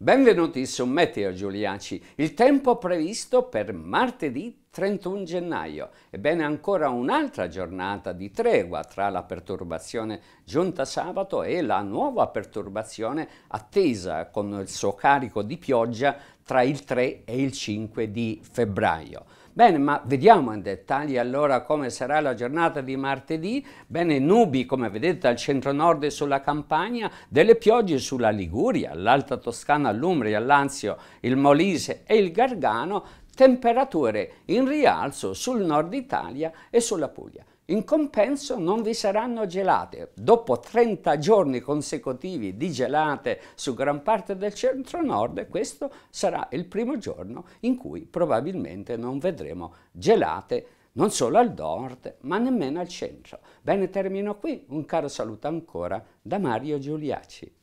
Benvenuti su Meteo Giuliaci, il tempo previsto per martedì 31 gennaio, ebbene ancora un'altra giornata di tregua tra la perturbazione giunta sabato e la nuova perturbazione attesa con il suo carico di pioggia tra il 3 e il 5 di febbraio. Bene, ma vediamo in dettaglio allora come sarà la giornata di martedì. Bene, nubi come vedete al centro-nord e sulla Campania, delle piogge sulla Liguria, l'Alta Toscana, l'Umbria, l'Anzio, il Molise e il Gargano, temperature in rialzo sul nord Italia e sulla Puglia. In compenso non vi saranno gelate. Dopo 30 giorni consecutivi di gelate su gran parte del centro-nord, questo sarà il primo giorno in cui probabilmente non vedremo gelate non solo al nord, ma nemmeno al centro. Bene, termino qui. Un caro saluto ancora da Mario Giuliaci.